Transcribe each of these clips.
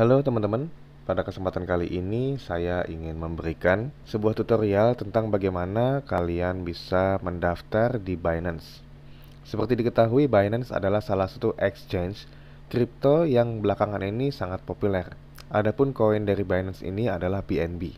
Halo teman-teman, pada kesempatan kali ini saya ingin memberikan sebuah tutorial tentang bagaimana kalian bisa mendaftar di Binance. Seperti diketahui, Binance adalah salah satu exchange kripto yang belakangan ini sangat populer. Adapun koin dari Binance ini adalah BNB.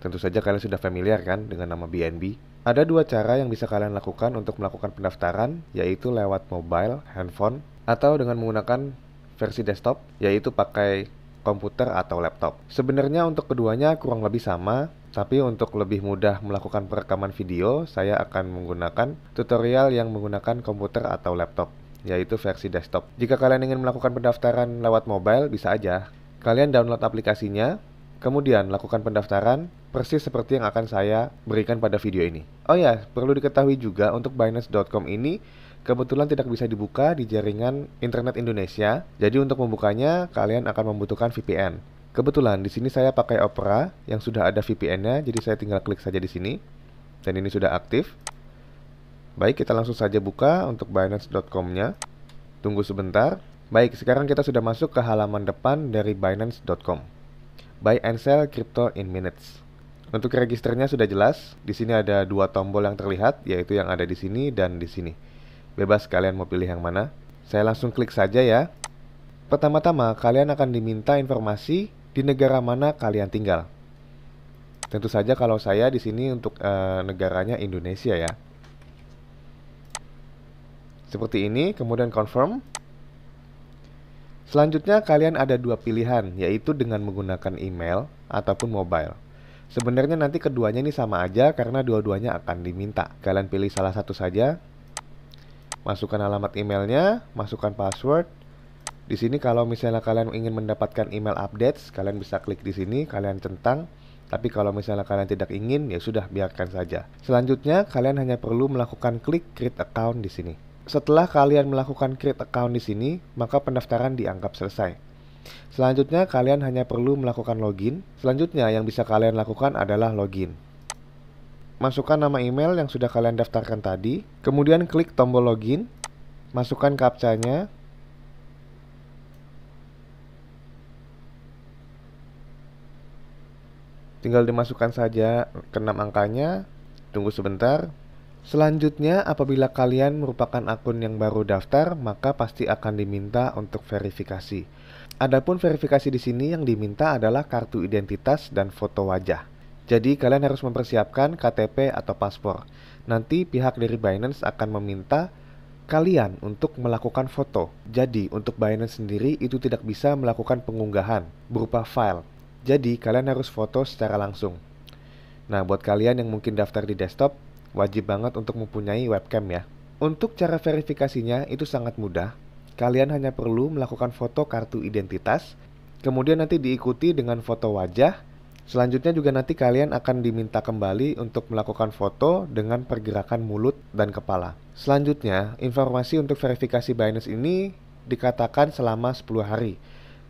Tentu saja kalian sudah familiar kan dengan nama BNB? Ada dua cara yang bisa kalian lakukan untuk melakukan pendaftaran, yaitu lewat mobile, handphone, atau dengan menggunakan versi desktop, yaitu pakai komputer atau laptop. Sebenarnya untuk keduanya kurang lebih sama, tapi untuk lebih mudah melakukan perekaman video, saya akan menggunakan tutorial yang menggunakan komputer atau laptop, yaitu versi desktop. Jika kalian ingin melakukan pendaftaran lewat mobile, bisa aja. Kalian download aplikasinya, kemudian lakukan pendaftaran, persis seperti yang akan saya berikan pada video ini. Oh ya, perlu diketahui juga untuk Binance.com ini kebetulan tidak bisa dibuka di jaringan internet Indonesia. Jadi untuk membukanya kalian akan membutuhkan VPN. Kebetulan di sini saya pakai Opera yang sudah ada VPN-nya, jadi saya tinggal klik saja di sini. Dan ini sudah aktif. Baik, kita langsung saja buka untuk binance.com-nya. Tunggu sebentar. Baik, sekarang kita sudah masuk ke halaman depan dari binance.com. Buy and sell crypto in minutes. Untuk registernya sudah jelas. Di sini ada dua tombol yang terlihat, yaitu yang ada di sini dan di sini. Bebas kalian mau pilih yang mana. Saya langsung klik saja ya. Pertama-tama, kalian akan diminta informasi di negara mana kalian tinggal. Tentu saja kalau saya di sini untuk e, negaranya Indonesia ya. Seperti ini, kemudian confirm. Selanjutnya kalian ada dua pilihan, yaitu dengan menggunakan email ataupun mobile. Sebenarnya nanti keduanya ini sama aja karena dua-duanya akan diminta. Kalian pilih salah satu saja, masukkan alamat emailnya, masukkan password. Di sini kalau misalnya kalian ingin mendapatkan email updates, kalian bisa klik di sini, kalian centang. Tapi kalau misalnya kalian tidak ingin, ya sudah biarkan saja. Selanjutnya, kalian hanya perlu melakukan klik create account di sini. Setelah kalian melakukan create account di sini, maka pendaftaran dianggap selesai. Selanjutnya, kalian hanya perlu melakukan login. Selanjutnya, yang bisa kalian lakukan adalah login masukkan nama email yang sudah kalian daftarkan tadi, kemudian klik tombol login, masukkan captcha-nya tinggal dimasukkan saja keenam angkanya, tunggu sebentar. Selanjutnya, apabila kalian merupakan akun yang baru daftar, maka pasti akan diminta untuk verifikasi. Adapun verifikasi di sini yang diminta adalah kartu identitas dan foto wajah. Jadi kalian harus mempersiapkan KTP atau paspor. Nanti pihak dari Binance akan meminta kalian untuk melakukan foto. Jadi untuk Binance sendiri itu tidak bisa melakukan pengunggahan berupa file. Jadi kalian harus foto secara langsung. Nah, buat kalian yang mungkin daftar di desktop, wajib banget untuk mempunyai webcam ya. Untuk cara verifikasinya itu sangat mudah. Kalian hanya perlu melakukan foto kartu identitas, kemudian nanti diikuti dengan foto wajah, Selanjutnya juga nanti kalian akan diminta kembali untuk melakukan foto dengan pergerakan mulut dan kepala. Selanjutnya, informasi untuk verifikasi Binance ini dikatakan selama 10 hari.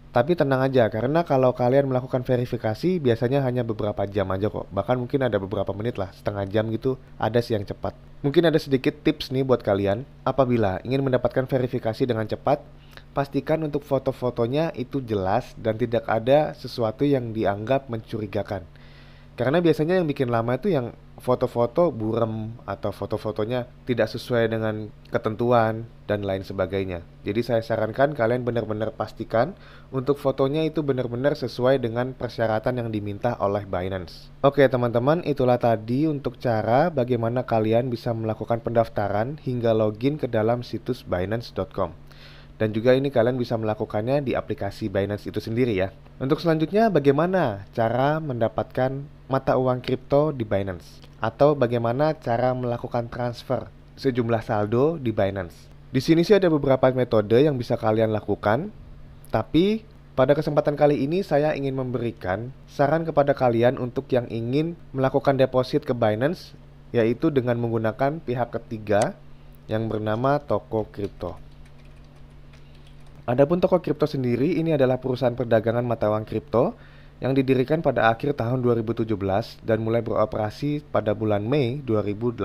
Tapi tenang aja, karena kalau kalian melakukan verifikasi biasanya hanya beberapa jam aja kok. Bahkan mungkin ada beberapa menit lah, setengah jam gitu, ada sih yang cepat. Mungkin ada sedikit tips nih buat kalian. Apabila ingin mendapatkan verifikasi dengan cepat, pastikan untuk foto-fotonya itu jelas dan tidak ada sesuatu yang dianggap mencurigakan. Karena biasanya yang bikin lama itu yang foto-foto burem atau foto-fotonya tidak sesuai dengan ketentuan dan lain sebagainya. Jadi saya sarankan kalian benar-benar pastikan untuk fotonya itu benar-benar sesuai dengan persyaratan yang diminta oleh Binance. Oke teman-teman, itulah tadi untuk cara bagaimana kalian bisa melakukan pendaftaran hingga login ke dalam situs binance.com. Dan juga ini kalian bisa melakukannya di aplikasi Binance itu sendiri ya. Untuk selanjutnya bagaimana cara mendapatkan mata uang kripto di Binance atau bagaimana cara melakukan transfer sejumlah saldo di Binance. Di sini sih ada beberapa metode yang bisa kalian lakukan, tapi pada kesempatan kali ini saya ingin memberikan saran kepada kalian untuk yang ingin melakukan deposit ke Binance yaitu dengan menggunakan pihak ketiga yang bernama toko kripto. Adapun toko kripto sendiri ini adalah perusahaan perdagangan mata uang kripto yang didirikan pada akhir tahun 2017 dan mulai beroperasi pada bulan Mei 2018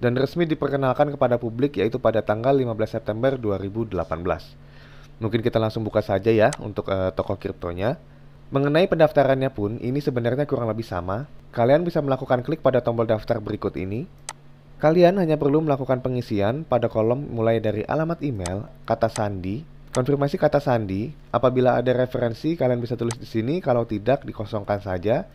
dan resmi diperkenalkan kepada publik yaitu pada tanggal 15 September 2018. Mungkin kita langsung buka saja ya untuk uh, eh, toko kriptonya. Mengenai pendaftarannya pun, ini sebenarnya kurang lebih sama. Kalian bisa melakukan klik pada tombol daftar berikut ini. Kalian hanya perlu melakukan pengisian pada kolom mulai dari alamat email, kata sandi, Konfirmasi kata sandi, apabila ada referensi kalian bisa tulis di sini, kalau tidak dikosongkan saja.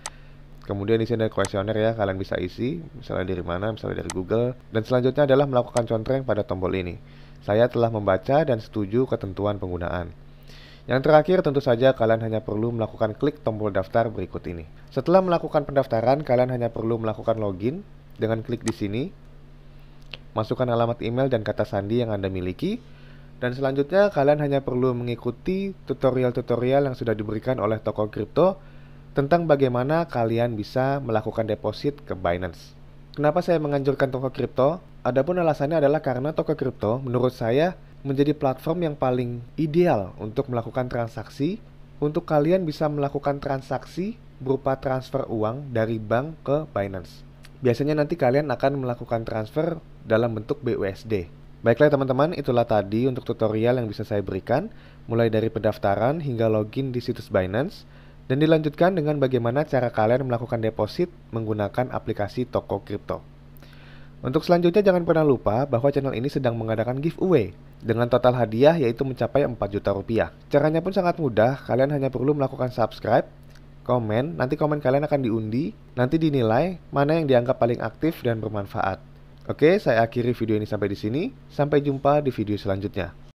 Kemudian di sini ada kuesioner ya, kalian bisa isi, misalnya dari mana, misalnya dari Google. Dan selanjutnya adalah melakukan contreng pada tombol ini. Saya telah membaca dan setuju ketentuan penggunaan. Yang terakhir tentu saja kalian hanya perlu melakukan klik tombol daftar berikut ini. Setelah melakukan pendaftaran, kalian hanya perlu melakukan login dengan klik di sini. Masukkan alamat email dan kata sandi yang Anda miliki. Dan selanjutnya kalian hanya perlu mengikuti tutorial-tutorial yang sudah diberikan oleh toko kripto tentang bagaimana kalian bisa melakukan deposit ke Binance. Kenapa saya menganjurkan toko kripto? Adapun alasannya adalah karena toko kripto menurut saya menjadi platform yang paling ideal untuk melakukan transaksi untuk kalian bisa melakukan transaksi berupa transfer uang dari bank ke Binance. Biasanya nanti kalian akan melakukan transfer dalam bentuk BUSD Baiklah teman-teman, itulah tadi untuk tutorial yang bisa saya berikan, mulai dari pendaftaran hingga login di situs Binance, dan dilanjutkan dengan bagaimana cara kalian melakukan deposit menggunakan aplikasi toko kripto. Untuk selanjutnya jangan pernah lupa bahwa channel ini sedang mengadakan giveaway dengan total hadiah yaitu mencapai 4 juta rupiah. Caranya pun sangat mudah, kalian hanya perlu melakukan subscribe, komen, nanti komen kalian akan diundi, nanti dinilai mana yang dianggap paling aktif dan bermanfaat. Oke, saya akhiri video ini sampai di sini. Sampai jumpa di video selanjutnya.